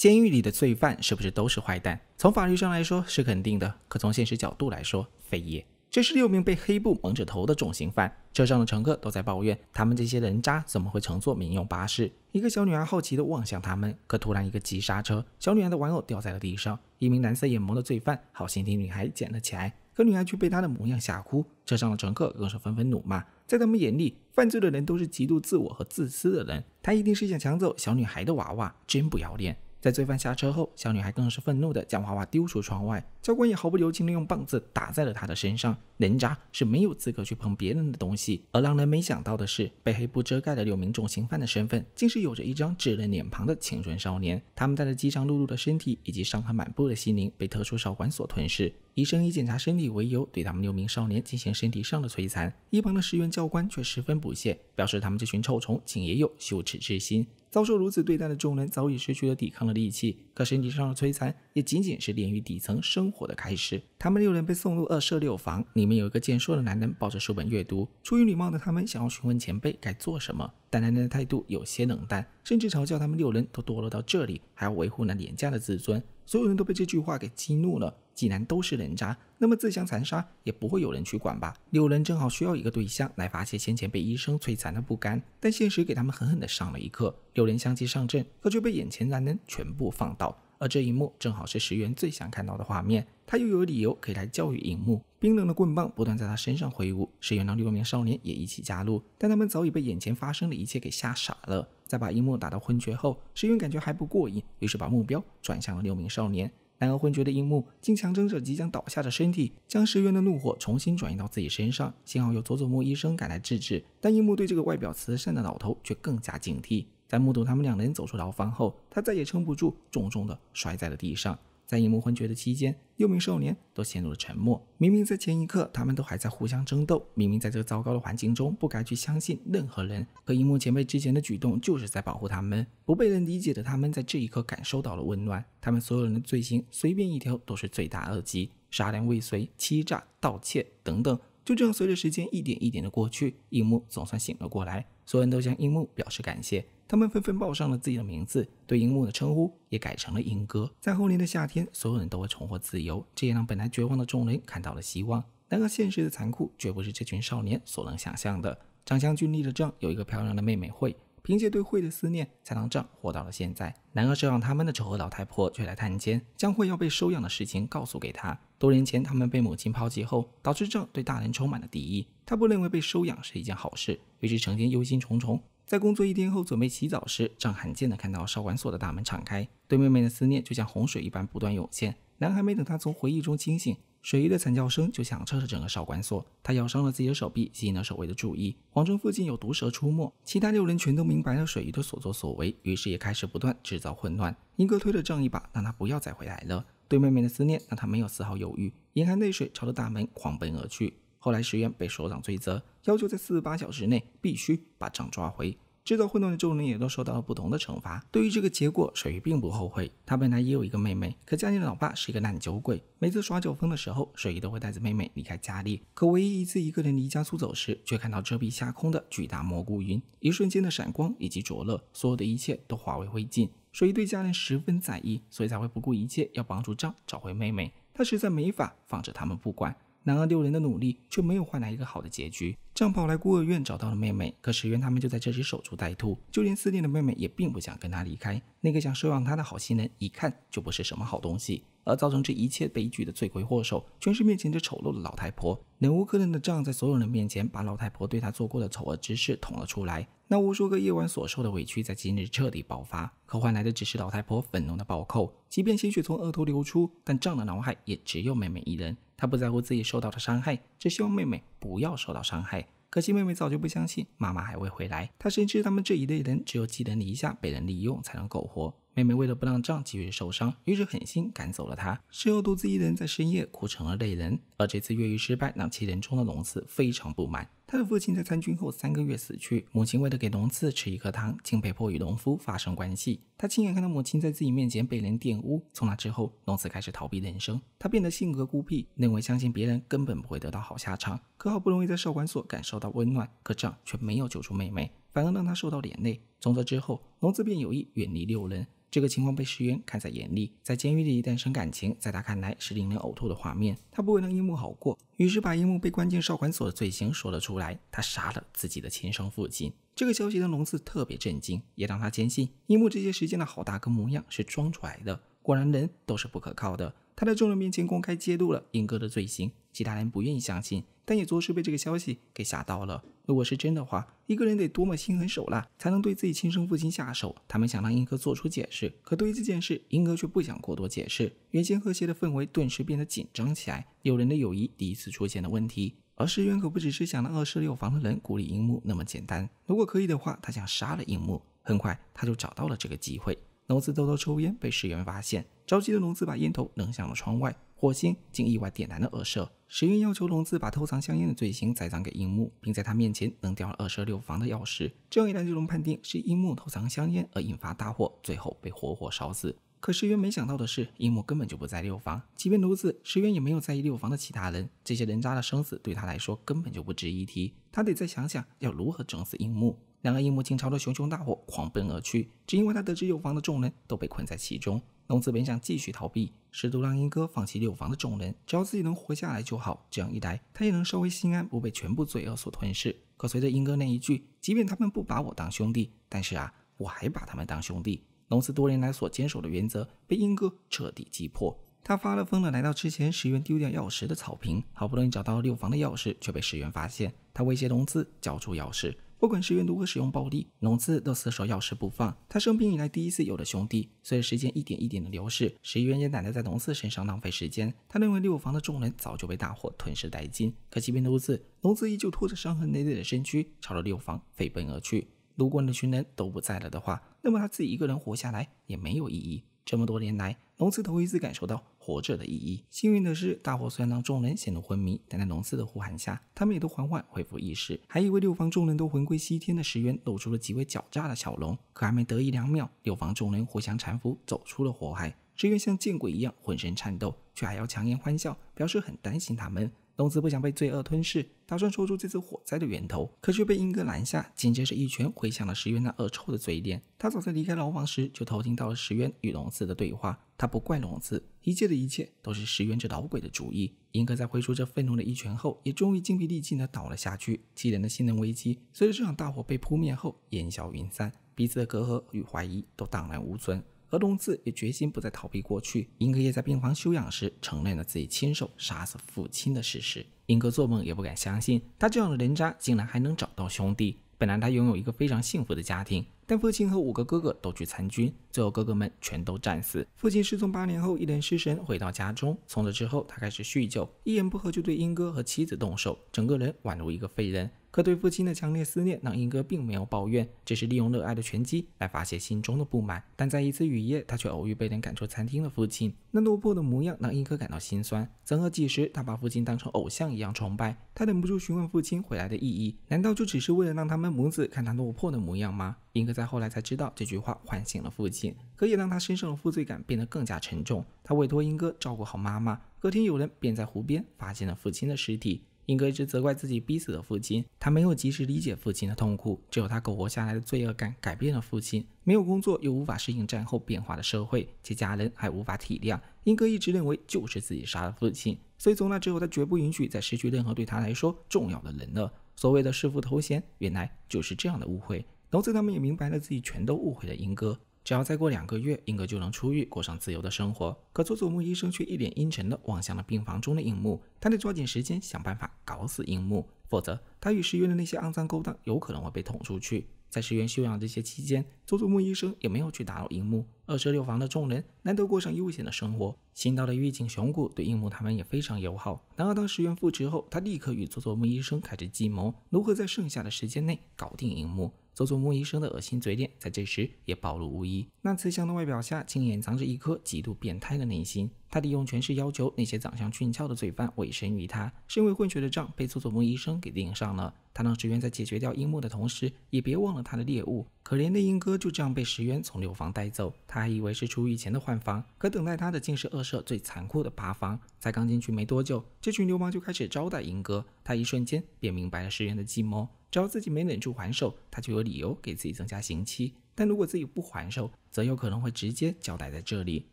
监狱里的罪犯是不是都是坏蛋？从法律上来说是肯定的，可从现实角度来说，非也。这是六名被黑布蒙着头的重刑犯，车上的乘客都在抱怨，他们这些人渣怎么会乘坐民用巴士？一个小女孩好奇地望向他们，可突然一个急刹车，小女孩的玩偶掉在了地上。一名蓝色眼眸的罪犯好心替女孩捡了起来，可女孩却被他的模样吓哭。车上的乘客更是纷纷怒骂，在他们眼里，犯罪的人都是极度自我和自私的人，他一定是想抢走小女孩的娃娃，真不要脸。在罪犯下车后，小女孩更是愤怒地将娃娃丢出窗外，教官也毫不留情地用棒子打在了他的身上。人渣是没有资格去碰别人的东西。而让人没想到的是，被黑布遮盖的六名重刑犯的身份，竟是有着一张稚嫩脸庞的青春少年。他们带着饥肠辘辘的身体以及伤痕满布的心灵，被特殊少管所吞噬。医生以检查身体为由，对他们六名少年进行身体上的摧残。一旁的石原教官却十分不屑，表示他们这群臭虫竟也有羞耻之心。遭受如此对待的众人早已失去了抵抗的力气，可身体上的摧残也仅仅是炼狱底层生活的开始。他们六人被送入二舍六房，里面有一个健硕的男人抱着书本阅读。出于礼貌的他们想要询问前辈该做什么，但男人的态度有些冷淡，甚至嘲笑他们六人都堕落到这里还要维护那廉价的自尊。所有人都被这句话给激怒了。既然都是人渣，那么自相残杀也不会有人去管吧？六人正好需要一个对象来发泄先前被医生摧残的不甘，但现实给他们狠狠的上了一课。六人相继上阵，可却被眼前男人全部放倒。而这一幕正好是石原最想看到的画面，他又有理由可以来教育樱木。冰冷的棍棒不断在他身上挥舞，石原让六名少年也一起加入，但他们早已被眼前发生的一切给吓傻了。在把樱木打到昏厥后，石原感觉还不过瘾，于是把目标转向了六名少年。然而昏厥的樱木竟强撑着即将倒下的身体，将石原的怒火重新转移到自己身上。幸好有佐佐木医生赶来制止，但樱木对这个外表慈善的老头却更加警惕。在目睹他们两人走出牢房后，他再也撑不住，重重的摔在了地上。在樱木昏厥的期间，六名少年都陷入了沉默。明明在前一刻，他们都还在互相争斗；明明在这个糟糕的环境中，不该去相信任何人。可樱木前辈之前的举动，就是在保护他们。不被人理解的他们，在这一刻感受到了温暖。他们所有人的罪行，随便一条都是罪大恶极：杀人未遂、欺诈、盗窃等等。就这样，随着时间一点一点的过去，樱木总算醒了过来。所有人都向樱木表示感谢，他们纷纷报上了自己的名字，对樱木的称呼也改成了“樱哥”。在后年的夏天，所有人都会重获自由，这也让本来绝望的众人看到了希望。然而，现实的残酷绝不是这群少年所能想象的。长相俊立了正，有一个漂亮的妹妹惠，凭借对惠的思念，才让正活到了现在。然而，这让他们的仇和老太婆却来探监，将惠要被收养的事情告诉给他。多年前，他们被母亲抛弃后，导致仗对大人充满了敌意。他不认为被收养是一件好事，于是成天忧心忡忡。在工作一天后，准备洗澡时，仗罕见的看到少管所的大门敞开，对妹妹的思念就像洪水一般不断涌现。男孩没等他从回忆中清醒，水鱼的惨叫声就响彻了整个少管所。他咬伤了自己的手臂，吸引了守卫的注意。谎称附近有毒蛇出没，其他六人全都明白了水鱼的所作所为，于是也开始不断制造混乱。英哥推了仗一把，让他不要再回来了。对妹妹的思念让他没有丝毫犹豫，眼含泪水朝着大门狂奔而去。后来石原被所长追责，要求在四十八小时内必须把账抓回。制造混乱的众人也都受到了不同的惩罚。对于这个结果，水鱼并不后悔。他本来也有一个妹妹，可家里的老爸是一个烂酒鬼，每次耍酒疯的时候，水鱼都会带着妹妹离开家里。可唯一一次一个人离家出走时，却看到遮蔽下空的巨大蘑菇云，一瞬间的闪光以及灼热，所有的一切都化为灰烬。所以对家人十分在意，所以才会不顾一切要帮助丈找回妹妹。他实在没法放着他们不管。然而六人的努力却没有换来一个好的结局。张跑来孤儿院找到了妹妹，可石原他们就在这里守株待兔。就连思念的妹妹也并不想跟他离开。那个想收养他的好心人一看就不是什么好东西。而造成这一切悲剧的罪魁祸首，全是面前这丑陋的老太婆。忍无可忍的仗，在所有人面前把老太婆对她做过的丑恶之事捅了出来。那无数个夜晚所受的委屈，在今日彻底爆发，可换来的只是老太婆愤怒的暴扣。即便鲜血从额头流出，但丈的脑海也只有妹妹一人。他不在乎自己受到的伤害，只希望妹妹不要受到伤害。可惜妹妹早就不相信妈妈还未回来。她深知他们这一类人，只有寄人篱下、被人利用才能苟活。妹妹为了不让丈继续受伤，于是狠心赶走了他。事后独自一人在深夜哭成了泪人。而这次越狱失败，让七人中的龙四非常不满。他的父亲在参军后三个月死去，母亲为了给龙四吃一颗糖，竟被迫与农夫发生关系。他亲眼看到母亲在自己面前被人玷污。从那之后，龙四开始逃避人生。他变得性格孤僻，认为相信别人根本不会得到好下场。可好不容易在少管所感受到温暖，可丈却没有救出妹妹，反而让他受到连累。从这之后，龙四便有意远离六人。这个情况被石原看在眼里，在监狱里一旦生感情，在他看来是令人呕吐的画面。他不为让樱木好过，于是把樱木被关进少管所的罪行说了出来。他杀了自己的亲生父亲，这个消息让龙四特别震惊，也让他坚信樱木这些时间的好大哥模样是装出来的。果然，人都是不可靠的。他在众人面前公开揭露了英哥的罪行，其他人不愿意相信，但也着实被这个消息给吓到了。如果是真的话，一个人得多么心狠手辣，才能对自己亲生父亲下手？他们想让英哥做出解释，可对于这件事，英哥却不想过多解释。原先和谐的氛围顿时变得紧张起来，有人的友谊第一次出现了问题。而石原可不只是想让二十六房的人孤立樱木那么简单，如果可以的话，他想杀了樱木。很快，他就找到了这个机会。龙子偷偷抽烟，被石原发现，着急的龙子把烟头扔向了窗外，火星竟意外点燃了二舍。石原要求龙子把偷藏香烟的罪行栽赃给樱木，并在他面前扔掉了二舍六房的钥匙。这样一来就能判定是樱木偷藏香烟而引发大火，最后被活活烧死。可石原没想到的是，樱木根本就不在六房。即便如此，石原也没有在意六房的其他人，这些人渣的生死对他来说根本就不值一提。他得再想想要如何整死樱木。两个英母朝着熊熊大火狂奔而去，只因为他得知六房的众人都被困在其中。龙子本想继续逃避，试图让英哥放弃六房的众人，只要自己能活下来就好。这样一来，他也能稍微心安，不被全部罪恶所吞噬。可随着英哥那一句“即便他们不把我当兄弟，但是啊，我还把他们当兄弟”，龙子多年来所坚守的原则被英哥彻底击破。他发了疯的来到之前石原丢掉钥匙的草坪，好不容易找到六房的钥匙，却被石原发现。他威胁龙子交出钥匙。不管石原如何使用暴力，农次都死守钥匙不放。他生病以来第一次有了兄弟。随着时间一点一点的流逝，石原也奶奶在农次身上浪费时间，他认为六房的众人早就被大火吞噬殆尽。可即便如此，农次依旧拖着伤痕累累的身躯朝着六房飞奔而去。如果那群人都不在了的话，那么他自己一个人活下来也没有意义。这么多年来，龙四头一次感受到活着的意义。幸运的是，大火虽然让众人陷入昏迷，但在龙四的呼喊下，他们也都缓缓恢复意识。还以为六房众人都魂归西天的石原露出了极为狡诈的笑容，可还没得意两秒，六房众人互相搀扶走出了火海。石原像见鬼一样浑身颤抖，却还要强颜欢笑，表示很担心他们。龙子不想被罪恶吞噬，打算说出这次火灾的源头，可却被英哥拦下。紧接着一拳挥向了石原那恶臭的嘴脸。他早在离开牢房时就偷听到了石原与龙子的对话。他不怪龙子，一切的一切都是石原这老鬼的主意。英哥在挥出这愤怒的一拳后，也终于精疲力尽的倒了下去。七人的信任危机随着这场大火被扑灭后烟消云散，彼此的隔阂与怀疑都荡然无存。何东次也决心不再逃避过去。英哥也在病房休养时承认了自己亲手杀死父亲的事实。英哥做梦也不敢相信，他这样的人渣竟然还能找到兄弟。本来他拥有一个非常幸福的家庭，但父亲和五个哥哥都去参军，最后哥哥们全都战死。父亲失踪八年后，一脸失神回到家中。从这之后，他开始酗酒，一言不合就对英哥和妻子动手，整个人宛如一个废人。可对父亲的强烈思念让英哥并没有抱怨，只是利用热爱的拳击来发泄心中的不满。但在一次雨夜，他却偶遇被人赶出餐厅的父亲，那落魄的模样让英哥感到心酸。曾几时，他把父亲当成偶像一样崇拜，他忍不住询问父亲回来的意义，难道就只是为了让他们母子看他落魄的模样吗？英哥在后来才知道，这句话唤醒了父亲，可也让他身上的负罪感变得更加沉重。他委托英哥照顾好妈妈，隔天有人便在湖边发现了父亲的尸体。英哥一直责怪自己逼死了父亲，他没有及时理解父亲的痛苦，只有他苟活下来的罪恶感改变了父亲。没有工作又无法适应战后变化的社会，其家人还无法体谅。英哥一直认为就是自己杀了父亲，所以从那之后他绝不允许再失去任何对他来说重要的人了。所谓的弑父头衔，原来就是这样的误会。从此他们也明白了自己全都误会了英哥。只要再过两个月，英哥就能出狱，过上自由的生活。可佐佐木医生却一脸阴沉的望向了病房中的樱木，他得抓紧时间想办法搞死樱木，否则他与石原的那些肮脏勾当有可能会被捅出去。在石原休养这些期间，佐佐木医生也没有去打扰樱木。二十六房的众人难得过上悠闲的生活。新到的狱警熊谷对樱木他们也非常友好。然而，当石原复职后，他立刻与佐佐木医生开始计谋，如何在剩下的时间内搞定樱木。佐佐木医生的恶心嘴脸，在这时也暴露无遗。那慈祥的外表下，竟隐藏着一颗极度变态的内心。他利用权势要求那些长相俊俏的罪犯委身于他。身为混血的账被佐佐木医生给盯上了。他让石原在解决掉樱木的同时，也别忘了他的猎物。可怜的樱哥就这样被石原从六房带走。他还以为是出狱前的换房，可等待他的竟是恶社最残酷的八房。才刚进去没多久，这群流氓就开始招待樱哥。他一瞬间便明白了石原的计谋。只要自己没忍住还手，他就有理由给自己增加刑期；但如果自己不还手，则有可能会直接交代在这里。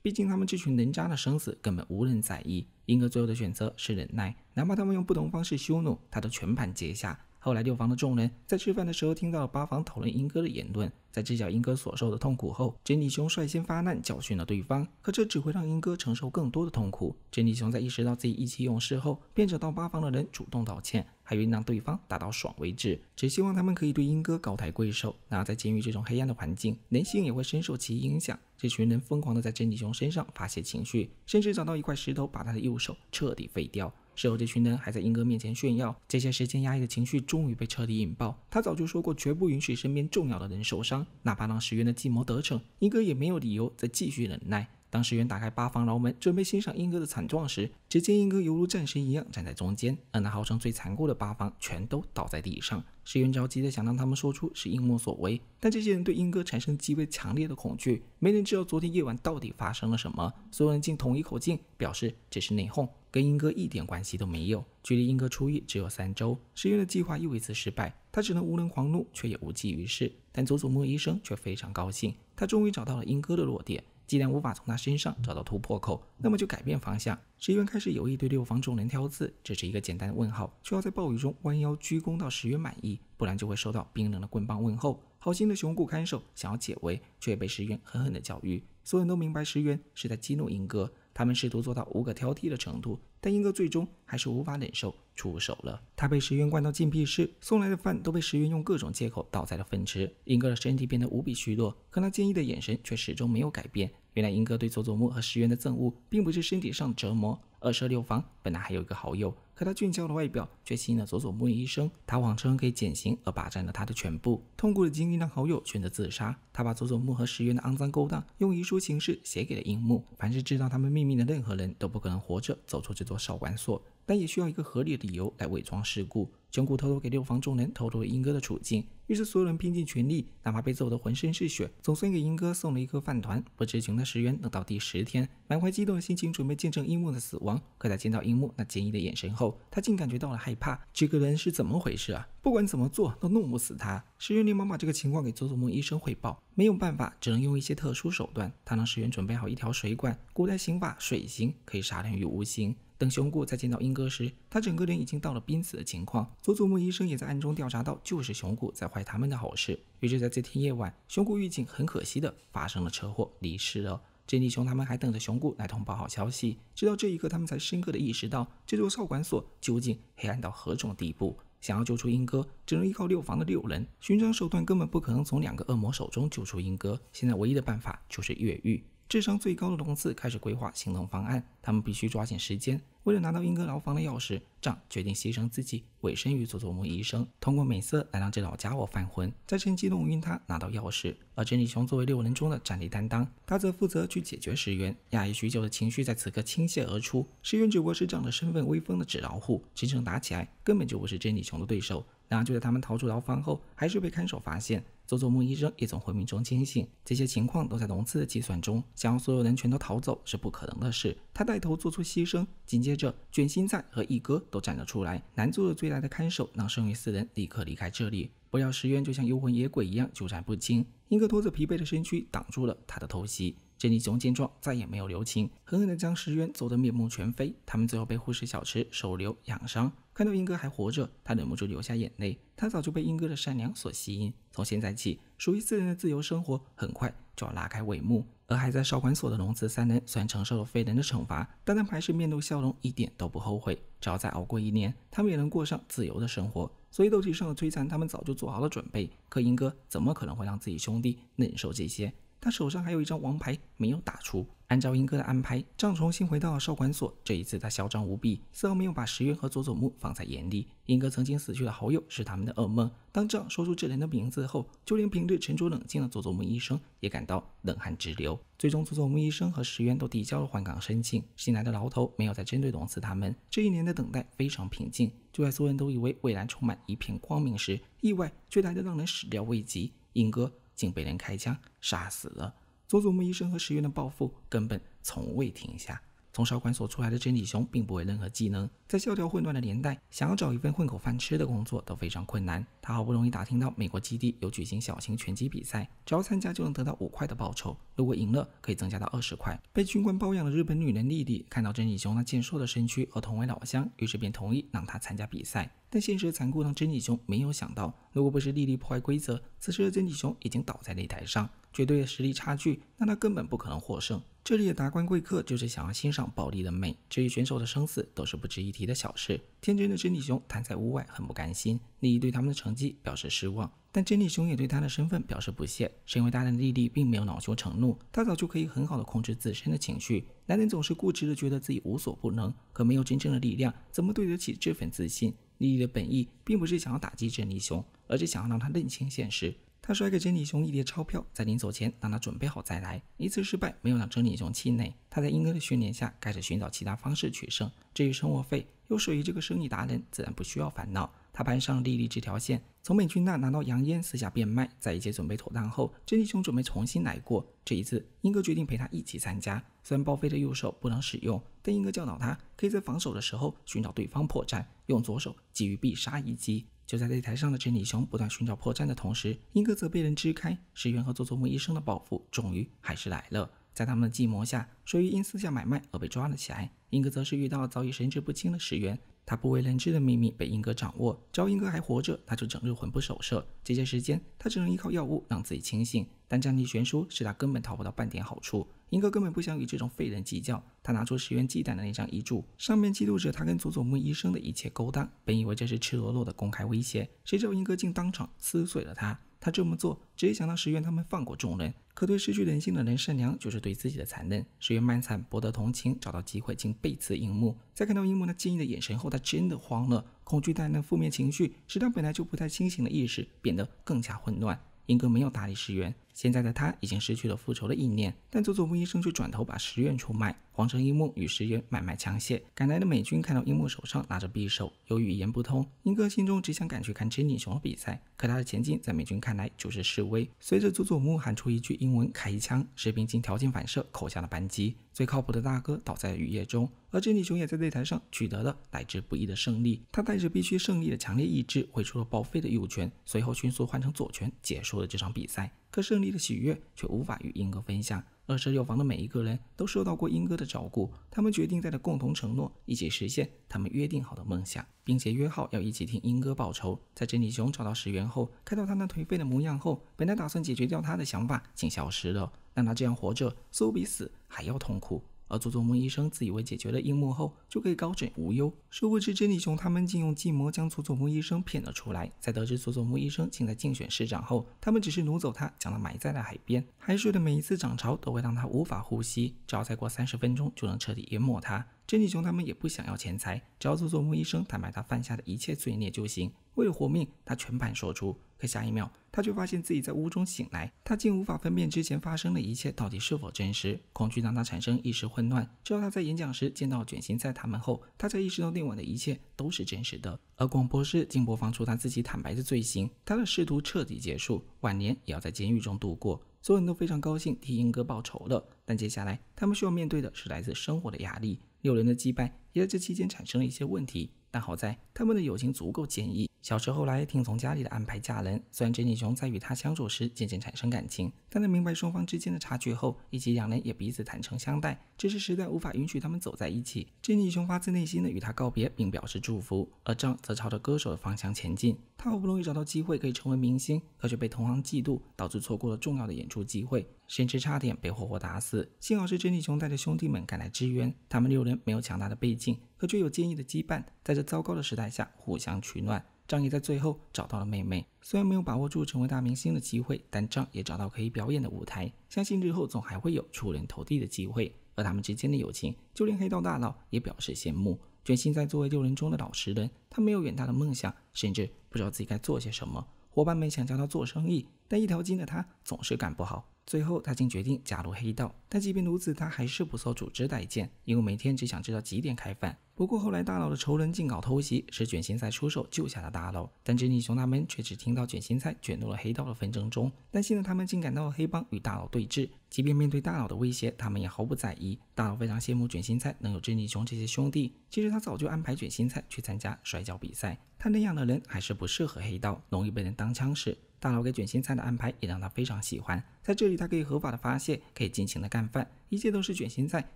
毕竟他们这群人渣的生死根本无人在意。英哥最后的选择是忍耐，哪怕他们用不同方式羞怒，他，都全盘接下。后来六房的众人在吃饭的时候听到了八房讨论英哥的言论，在知晓英哥所受的痛苦后，珍妮熊率先发难教训了对方，可这只会让英哥承受更多的痛苦。珍妮熊在意识到自己意气用事后，便找到八房的人主动道歉，还愿让对方打到爽为止，只希望他们可以对英哥高抬贵手。然而在监狱这种黑暗的环境，人性也会深受其影响。这群人疯狂地在珍妮熊身上发泄情绪，甚至找到一块石头把他的右手彻底废掉。事后，这群人还在英哥面前炫耀。这些时间压抑的情绪终于被彻底引爆。他早就说过，绝不允许身边重要的人受伤，哪怕让石原的计谋得逞，英哥也没有理由再继续忍耐。当石原打开八方牢门，准备欣赏英哥的惨状时，只见英哥犹如战神一样站在中间，而那号称最残酷的八方全都倒在地上。石原着急的想让他们说出是樱木所为，但这些人对英哥产生极为强烈的恐惧，没人知道昨天夜晚到底发生了什么，所有人竟统一口径，表示这是内讧。跟英哥一点关系都没有。距离英哥出狱只有三周，石原的计划又一次失败，他只能无人狂怒，却也无济于事。但佐佐木医生却非常高兴，他终于找到了英哥的弱点。既然无法从他身上找到突破口，那么就改变方向。石原开始有意对六方众人挑刺，只是一个简单的问号，却要在暴雨中弯腰鞠躬到石原满意，不然就会受到冰冷的棍棒问候。好心的熊谷看守想要解围，却被石原狠狠的教育。所有人都明白，石原是在激怒英哥。他们试图做到无可挑剔的程度，但英哥最终还是无法忍受，出手了。他被石原关到禁闭室，送来的饭都被石原用各种借口倒在了粪池。英哥的身体变得无比虚弱，可那坚毅的眼神却始终没有改变。原来，英哥对佐佐木和石原的憎恶，并不是身体上的折磨。二是六房本来还有一个好友，可他俊俏的外表却吸引了佐佐木一生。他谎称可以减刑，而霸占了他的全部痛苦的经历，让好友选择自杀。他把佐佐木和石原的肮脏勾当，用遗书形式写给了樱木。凡是知道他们秘密的任何人都不可能活着走出这座少管所，但也需要一个合理的理由来伪装事故。卷谷偷偷给六房众人透露了英哥的处境。于是所有人拼尽全力，哪怕被揍得浑身是血，总算给樱哥送了一颗饭团。不知情的石原等到第十天，满怀激动的心情准备见证樱木的死亡。可在见到樱木那坚毅的眼神后，他竟感觉到了害怕。这个人是怎么回事啊？不管怎么做都弄不死他。石原连忙把这个情况给佐佐木医生汇报。没有办法，只能用一些特殊手段。他让石原准备好一条水管，古代刑法水刑可以杀人于无形。等熊谷再见到英哥时，他整个人已经到了濒死的情况。佐佐木医生也在暗中调查到，就是熊谷在坏他们的好事。于是在这天夜晚，熊谷狱警很可惜的发生了车祸，离世了。真理雄他们还等着熊谷来通报好消息，直到这一刻，他们才深刻的意识到这座少管所究竟黑暗到何种地步。想要救出英哥，只能依靠六房的六人，寻常手段根本不可能从两个恶魔手中救出英哥。现在唯一的办法就是越狱。智商最高的龙四开始规划行动方案，他们必须抓紧时间。为了拿到英哥牢房的钥匙，仗决定牺牲自己，委身于佐佐木医生，通过美色来让这老家伙犯浑，再趁机弄晕他拿到钥匙。而真理雄作为六人中的战力担当，他则负责去解决石原。压抑许久的情绪在此刻倾泻而出，石原只不过是仗的身份威风的纸老虎，真正打起来根本就不是真理雄的对手。然而就在他们逃出牢房后，还是被看守发现。佐佐木医生也从昏迷中惊醒，这些情况都在龙次的计算中。想要所有人全都逃走是不可能的事，他带头做出牺牲。紧接着，卷心菜和一哥都站了出来，拦住了追来的看守，让剩余四人立刻离开这里。不料石原就像幽魂野鬼一样纠缠不清，一哥拖着疲惫的身躯挡住了他的偷袭。真理雄见状再也没有留情，狠狠地将石原揍得面目全非。他们最后被护士小池收留养伤。看到英哥还活着，他忍不住流下眼泪。他早就被英哥的善良所吸引。从现在起，属于四人的自由生活很快就要拉开帷幕。而还在少管所的龙子三人，虽然承受了非人的惩罚，但他们还是面露笑容，一点都不后悔。只要再熬过一年，他们也能过上自由的生活。所以，肉体上的摧残，他们早就做好了准备。可英哥怎么可能会让自己兄弟忍受这些？他手上还有一张王牌没有打出。按照英哥的安排，仗重新回到了少管所。这一次，他嚣张无比，丝毫没有把石原和佐佐木放在眼里。英哥曾经死去的好友是他们的噩梦。当仗说出这人的名字后，就连平对沉着冷静的佐佐木医生也感到冷汗直流。最终，佐佐木医生和石原都递交了换岗申请。新来的牢头没有再针对龙次他们。这一年的等待非常平静。就在所有人都以为未来充满一片光明时，意外却来的让人始料未及。英哥。竟被人开枪杀死了。佐佐木医生和石原的报复根本从未停下。从少管所出来的真理雄并不会任何技能，在萧条混乱的年代，想要找一份混口饭吃的工作都非常困难。他好不容易打听到美国基地有举行小型拳击比赛，只要参加就能得到五块的报酬，如果赢了可以增加到二十块。被军官包养的日本女人莉莉看到真理雄那健硕的身躯和同为老乡，于是便同意让他参加比赛。但现实的残酷让真理雄没有想到，如果不是莉莉破坏规则，此时的真理雄已经倒在擂台上。绝对的实力差距，让他根本不可能获胜。这里的达官贵客就是想要欣赏暴力的美，至于选手的生死都是不值一提的小事。天真的真理熊躺在屋外，很不甘心。利益对他们的成绩表示失望，但真理熊也对他的身份表示不屑。身为大人的莉莉并没有恼羞成怒，他早就可以很好的控制自身的情绪。男人总是固执的觉得自己无所不能，可没有真正的力量，怎么对得起这份自信？莉莉的本意并不是想要打击真理熊，而是想要让他认清现实。他甩给真理兄一叠钞票，在临走前让他准备好再来一次。失败没有让真理兄气馁，他在英哥的训练下开始寻找其他方式取胜。至于生活费，又属于这个生意达人，自然不需要烦恼。他攀上莉莉这条线，从美军那拿到洋烟，私下变卖。在一切准备妥当后，真理兄准备重新来过。这一次，英哥决定陪他一起参加。虽然报废的右手不能使用，但英哥教导他可以在防守的时候寻找对方破绽，用左手给予必杀一击。就在擂台上的真理熊不断寻找破绽的同时，英哥则被人支开。石原和佐佐木医生的报复终于还是来了，在他们的计谋下，水鱼因私下买卖而被抓了起来。英哥则是遇到早已神志不清的石原。他不为人知的秘密被英哥掌握，只要英哥还活着，他就整日魂不守舍。这些时间，他只能依靠药物让自己清醒，但战力悬殊，使他根本讨不到半点好处。英哥根本不想与这种废人计较，他拿出石原鸡蛋的那张遗嘱，上面记录着他跟佐佐木医生的一切勾当。本以为这是赤裸裸的公开威胁，谁知道英哥竟当场撕碎了他。他这么做，只是想让石原他们放过众人。可对失去人性的人善良，就是对自己的残忍。石原慢惨博得同情，找到机会竟背刺樱木。在看到樱木那坚毅的眼神后，他真的慌了，恐惧带来的负面情绪，使他本来就不太清醒的意识变得更加混乱。樱哥没有搭理石原。现在的他已经失去了复仇的意念，但佐佐木医生却转头把石原出卖。皇城樱木与石原买卖枪械，赶来的美军看到樱木手上拿着匕首，有语言不通，英哥心中只想赶去看真 e 雄熊的比赛。可他的前进在美军看来就是示威。随着佐佐木喊出一句英文，开一枪，士兵经条件反射扣下了扳机。最靠谱的大哥倒在了雨夜中，而真理雄熊也在擂台上取得了来之不易的胜利。他带着必须胜利的强烈意志，挥出了报废的右拳，随后迅速换成左拳，结束了这场比赛。可胜利的喜悦却无法与英哥分享。二十六房的每一个人都受到过英哥的照顾，他们决定带着共同承诺一起实现他们约定好的梦想，并且约好要一起替英哥报仇。在珍妮熊找到石原后，看到他那颓废的模样后，本来打算解决掉他的想法，竟消失了。让他这样活着，乎比死还要痛苦。而佐佐木医生自以为解决了樱木后，就可以高枕无忧。殊不知，真理雄他们竟用计谋将佐佐木医生骗了出来。在得知佐佐木医生竟在竞选市长后，他们只是掳走他，将他埋在了海边。海水的每一次涨潮都会让他无法呼吸，只要再过三十分钟就能彻底淹没他。真理雄他们也不想要钱财，只要佐佐木医生坦白他犯下的一切罪孽就行。为了活命，他全盘说出。可下一秒，他却发现自己在屋中醒来，他竟无法分辨之前发生的一切到底是否真实。恐惧让他产生意识混乱。直到他在演讲时见到卷心菜他们后，他才意识到那晚的一切都是真实的。而广播室竟播放出他自己坦白的罪行，他的仕途彻底结束，晚年也要在监狱中度过。所有人都非常高兴替英哥报仇了，但接下来他们需要面对的是来自生活的压力。六人的羁绊也在这期间产生了一些问题，但好在他们的友情足够坚毅。小时候来听从家里的安排嫁人，虽然珍妮熊在与他相处时渐渐产生感情，但在明白双方之间的差距后，以及两人也彼此坦诚相待，只是实在无法允许他们走在一起。珍妮熊发自内心的与他告别，并表示祝福，而张则朝着歌手的方向前进。他好不容易找到机会可以成为明星，可却被同行嫉妒，导致错过了重要的演出机会，甚至差点被活活打死。幸好是珍妮熊带着兄弟们赶来支援，他们六人没有强大的背景，可却有坚毅的羁绊，在这糟糕的时代下互相取暖。张也在最后找到了妹妹，虽然没有把握住成为大明星的机会，但张也找到可以表演的舞台，相信日后总还会有出人头地的机会。而他们之间的友情，就连黑道大佬也表示羡慕。卷心在作为六人中的老实人，他没有远大的梦想，甚至不知道自己该做些什么。伙伴们想教他做生意，但一条筋的他总是干不好。最后，他竟决定加入黑道，但即便如此，他还是不受组织待见，因为每天只想知道几点开饭。不过后来，大佬的仇人竟搞偷袭，是卷心菜出手救下了大佬。但珍妮熊他们却只听到卷心菜卷入了黑道的纷争中，但现在他们竟赶到了黑帮与大佬对峙。即便面对大佬的威胁，他们也毫不在意。大佬非常羡慕卷心菜能有珍妮熊这些兄弟，其实他早就安排卷心菜去参加摔跤比赛，他那样的人还是不适合黑道，容易被人当枪使。大佬给卷心菜的安排也让他非常喜欢，在这里他可以合法的发泄，可以尽情的干饭，一切都是卷心菜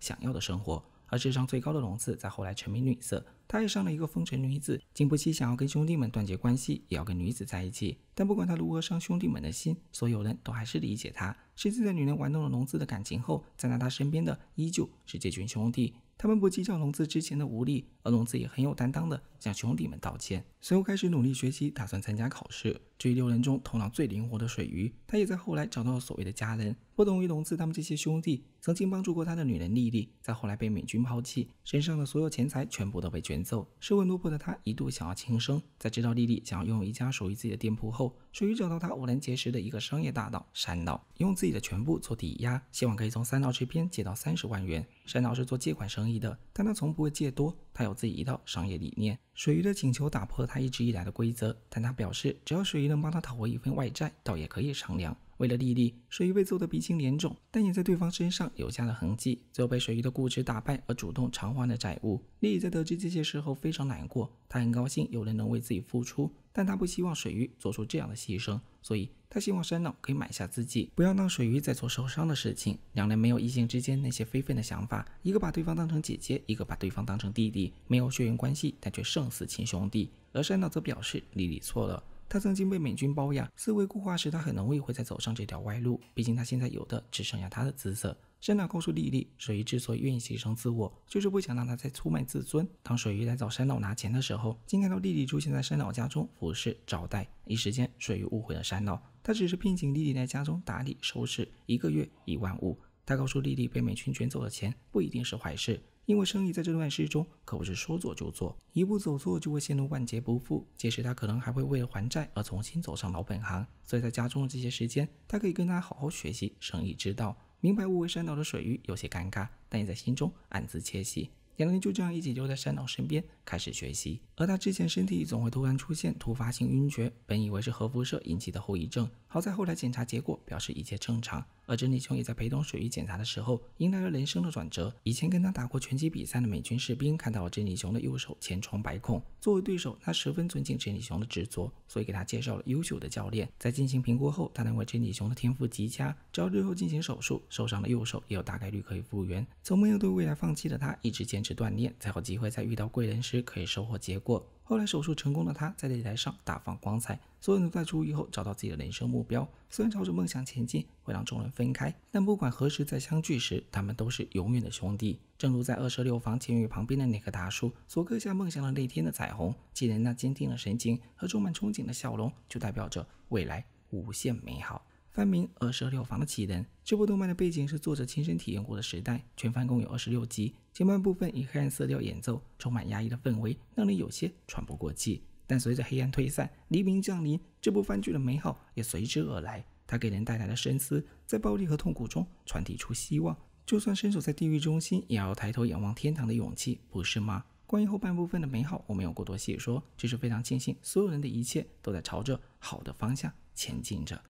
想要的生活。而智商最高的龙子在后来沉迷女色，他爱上了一个风尘女子，经不起想要跟兄弟们断绝关系，也要跟女子在一起。但不管他如何伤兄弟们的心，所有人都还是理解他。甚至在女人玩弄了龙子的感情后，站在他身边的依旧是这群兄弟。他们不计较龙子之前的无力，而龙子也很有担当的向兄弟们道歉，随后开始努力学习，打算参加考试。至于六人中头脑最灵活的水鱼，他也在后来找到了所谓的家人。不同于龙子他们这些兄弟，曾经帮助过他的女人莉莉，在后来被美军抛弃，身上的所有钱财全部都被卷走。失魂落魄的他一度想要轻生，在知道莉莉想要拥有一家属于自己的店铺后，水鱼找到他偶然结识的一个商业大佬山道，用自己的全部做抵押，希望可以从山道这边借到三十万元。山道是做借款生意的，但他从不会借多。他有自己一套商业理念，水鱼的请求打破他一直以来的规则，但他表示，只要水鱼能帮他讨回一份外债，倒也可以商量。为了莉莉，水鱼被揍得鼻青脸肿，但也在对方身上留下了痕迹。最后被水鱼的固执打败，而主动偿还了债务。莉莉在得知这些事后非常难过，她很高兴有人能为自己付出，但她不希望水鱼做出这样的牺牲，所以。他希望山脑可以买下自己，不要让水鱼再做受伤的事情。两人没有异性之间那些非分的想法，一个把对方当成姐姐，一个把对方当成弟弟，没有血缘关系，但却胜似亲兄弟。而山脑则表示，丽丽错了。他曾经被美军包养，思维固化时，他很容易会再走上这条歪路。毕竟他现在有的只剩下他的姿色。山脑告诉丽丽，水鱼之所以愿意牺牲自我，就是不想让他再出卖自尊。当水鱼来找山脑拿钱的时候，竟看到莉莉出现在山脑家中服侍招待，一时间水鱼误会了山脑。他只是聘请莉莉在家中打理、收拾，一个月一万五。他告诉莉莉，被美群卷走的钱不一定是坏事，因为生意在这段时中可不是说做就做，一步走错就会陷入万劫不复。届时他可能还会为了还债而重新走上老本行，所以在家中的这些时间，他可以跟他好好学习生意之道。明白误会山岛的水鱼有些尴尬，但也在心中暗自窃喜。两人就这样一起留在山岛身边。开始学习，而他之前身体总会突然出现突发性晕厥，本以为是核辐射引起的后遗症，好在后来检查结果表示一切正常。而真理熊也在陪同水域检查的时候，迎来了人生的转折。以前跟他打过拳击比赛的美军士兵看到了真理熊的右手千疮百孔，作为对手，他十分尊敬真理熊的执着，所以给他介绍了优秀的教练。在进行评估后，他认为真理熊的天赋极佳，只要日后进行手术，受伤的右手也有大概率可以复原。从没有对未来放弃的他，一直坚持锻炼，才有机会在遇到贵人时。可以收获结果。后来手术成功的他，在擂台上大放光彩。所有人都在出狱后找到自己的人生目标。虽然朝着梦想前进会让众人分开，但不管何时再相聚时，他们都是永远的兄弟。正如在二十六房监狱旁边的那棵大树所刻下梦想的那天的彩虹，既然那坚定的神情和充满憧憬的笑容，就代表着未来无限美好。发明《二十六房》的起人》这部动漫的背景是作者亲身体验过的时代。全番共有二十六集，前半部分以黑暗色调演奏，充满压抑的氛围，让人有些喘不过气。但随着黑暗退散，黎明降临，这部番剧的美好也随之而来。它给人带来的深思，在暴力和痛苦中传递出希望。就算身处在地狱中心，也要抬头仰望天堂的勇气，不是吗？关于后半部分的美好，我没有过多细说，只是非常庆幸所有人的一切都在朝着好的方向前进着。